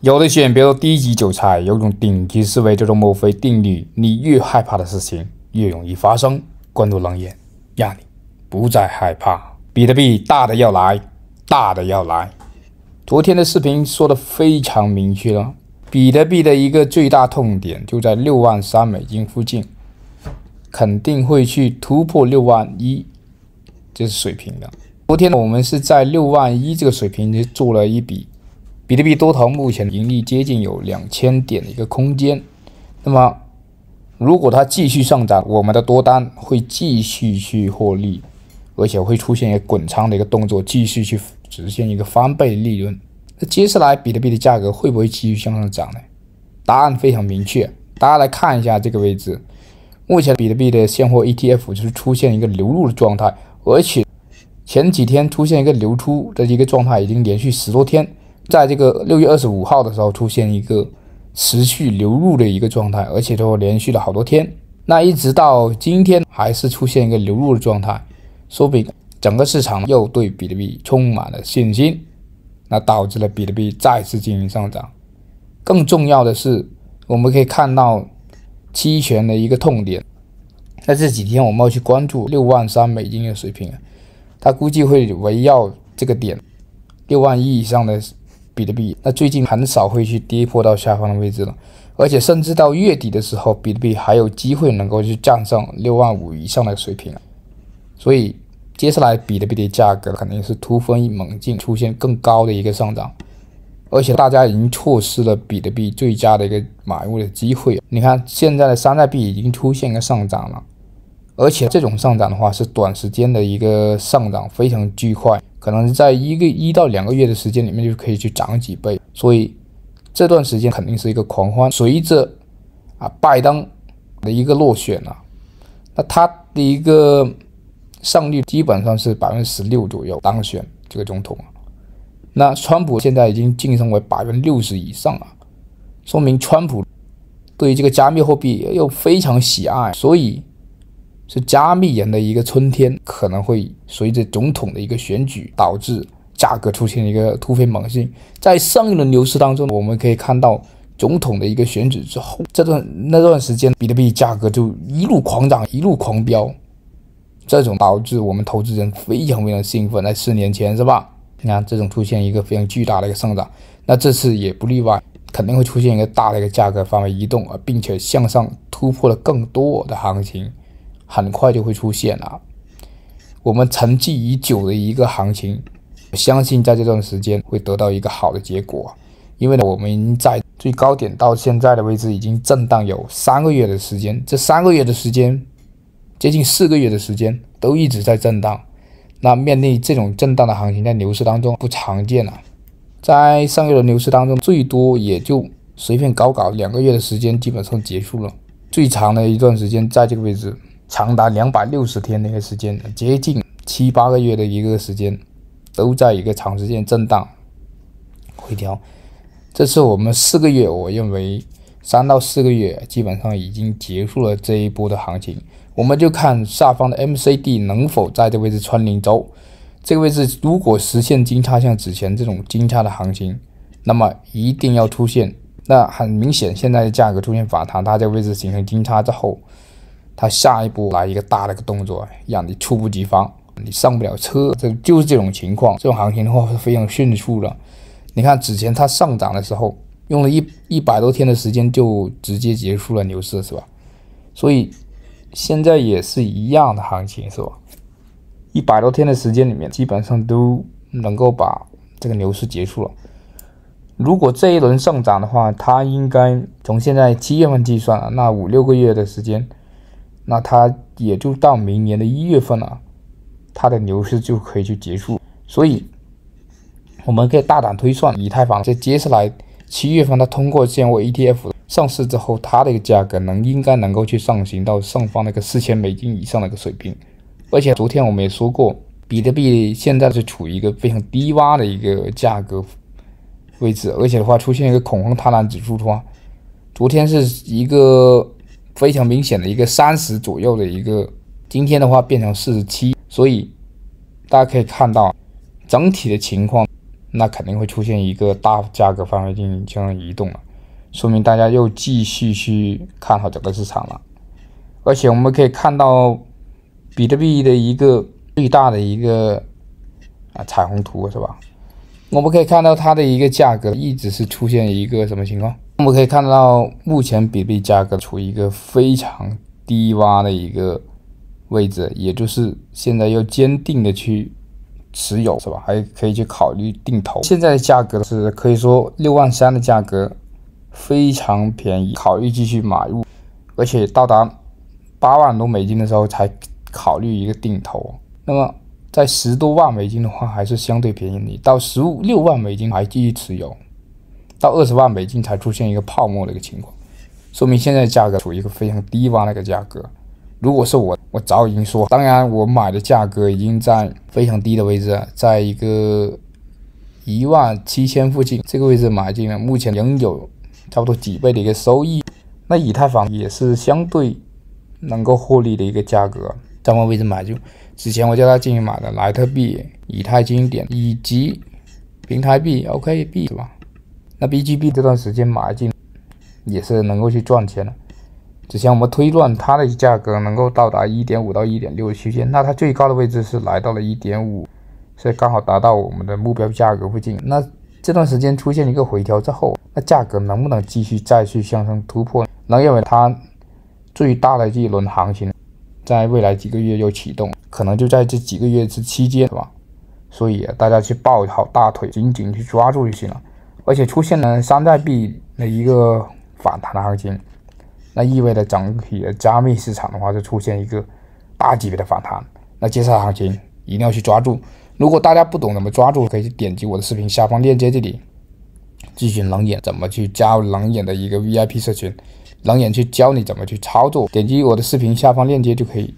有的选，比如说低级韭菜；有种顶级思维，叫做墨菲定律。你越害怕的事情，越容易发生。关注冷眼，让你不再害怕。比特币大的要来，大的要来。昨天的视频说的非常明确了，比特币的一个最大痛点就在六万三美金附近，肯定会去突破六万一，这是水平的。昨天我们是在六万一这个水平做了一笔。比特币多头目前盈利接近有两千点的一个空间，那么如果它继续上涨，我们的多单会继续去获利，而且会出现一个滚仓的一个动作，继续去实现一个翻倍利润。那接下来比特币的价格会不会继续向上涨呢？答案非常明确，大家来看一下这个位置，目前比特币的现货 ETF 就是出现一个流入的状态，而且前几天出现一个流出的一个状态，已经连续十多天。在这个六月二十五号的时候出现一个持续流入的一个状态，而且都连续了好多天，那一直到今天还是出现一个流入的状态，说明整个市场又对比特币充满了信心，那导致了比特币再次进行上涨。更重要的是，我们可以看到期权的一个痛点，那这几天我们要去关注六万三美金的水平，它估计会围绕这个点六万一以上的。比特币那最近很少会去跌破到下方的位置了，而且甚至到月底的时候，比特币还有机会能够去站上六万五以上的水平所以接下来比特币的价格肯定是突飞猛进，出现更高的一个上涨，而且大家已经错失了比特币最佳的一个买入的机会。你看现在的山寨币已经出现一个上涨了，而且这种上涨的话是短时间的一个上涨，非常巨快。可能在一个一到两个月的时间里面就可以去涨几倍，所以这段时间肯定是一个狂欢。随着啊拜登的一个落选啊，那他的一个胜率基本上是百分之十六左右当选这个总统啊。那川普现在已经晋升为百分之六十以上啊，说明川普对于这个加密货币又非常喜爱，所以。是加密人的一个春天，可能会随着总统的一个选举导致价格出现一个突飞猛进。在上一轮牛市当中，我们可以看到总统的一个选举之后，这段那段时间，比特币价格就一路狂涨，一路狂飙。这种导致我们投资人非常非常兴奋。在四年前是吧？你看这种出现一个非常巨大的一个上涨，那这次也不例外，肯定会出现一个大的一个价格范围移动啊，并且向上突破了更多的行情。很快就会出现了，我们沉寂已久的一个行情，相信在这段时间会得到一个好的结果。因为呢，我们在最高点到现在的位置已经震荡有三个月的时间，这三个月的时间，接近四个月的时间都一直在震荡。那面临这种震荡的行情，在牛市当中不常见了，在上一轮牛市当中，最多也就随便搞搞两个月的时间，基本上结束了，最长的一段时间在这个位置。长达两百六十天的一个时间，接近七八个月的一个时间，都在一个长时间震荡回调。这次我们四个月，我认为三到四个月基本上已经结束了这一波的行情。我们就看下方的 MCD 能否在这个位置穿零轴。这个位置如果实现金叉，像之前这种金叉的行情，那么一定要出现。那很明显，现在价格出现反弹，它这个位置形成金叉之后。它下一步来一个大的个动作，让你猝不及防，你上不了车，这就是这种情况。这种行情的话是非常迅速的。你看之前它上涨的时候，用了一一百多天的时间就直接结束了牛市，是吧？所以现在也是一样的行情，是吧？一百多天的时间里面，基本上都能够把这个牛市结束了。如果这一轮上涨的话，它应该从现在七月份计算啊，那五六个月的时间。那它也就到明年的一月份了，它的牛市就可以去结束。所以，我们可以大胆推算，以太坊在接下来七月份，它通过现货 ETF 上市之后，它的一个价格能应该能够去上行到上方那个四千美金以上的一个水平。而且昨天我们也说过，比特币现在是处于一个非常低洼的一个价格位置，而且的话出现一个恐慌贪婪指数的话，昨天是一个。非常明显的一个三十左右的一个，今天的话变成四十七，所以大家可以看到整体的情况，那肯定会出现一个大价格范围进行进行移动了，说明大家又继续去看好整个市场了。而且我们可以看到比特币的一个最大的一个啊彩虹图是吧？我们可以看到它的一个价格一直是出现一个什么情况？我们可以看到，目前比特币价格处于一个非常低洼的一个位置，也就是现在要坚定的去持有，是吧？还可以去考虑定投。现在的价格是可以说六万三的价格非常便宜，考虑继续买入，而且到达八万多美金的时候才考虑一个定投。那么在十多万美金的话，还是相对便宜，你到十六万美金还继续持有。到二十万美金才出现一个泡沫的一个情况，说明现在价格处于一个非常低洼的一个价格。如果是我，我早已经说，当然我买的价格已经在非常低的位置，在一个一万七千附近这个位置买进了，目前仍有差不多几倍的一个收益。那以太坊也是相对能够获利的一个价格，在么位置买？就之前我叫他进去买的莱特币、以太经典以及平台币、OKB 是吧？那 BGB 这段时间买进也是能够去赚钱的。之前我们推断它的价格能够到达一点五到一点六区间，那它最高的位置是来到了一点五，以刚好达到我们的目标价格附近。那这段时间出现一个回调之后，那价格能不能继续再去向上突破？能认为它最大的一轮行情在未来几个月又启动，可能就在这几个月之期间，是吧？所以大家去抱好大腿，紧紧去抓住就行了。而且出现了山寨币的一个反弹行情，那意味着整体的加密市场的话就出现一个大级别的反弹。那接下来行情一定要去抓住。如果大家不懂怎么抓住，可以点击我的视频下方链接这里，咨询冷眼怎么去加入冷眼的一个 VIP 社群，冷眼去教你怎么去操作。点击我的视频下方链接就可以。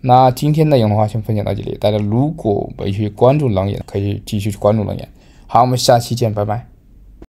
那今天内容的话先分享到这里，大家如果没去关注冷眼，可以继续去关注冷眼。好，我们下期见，拜拜。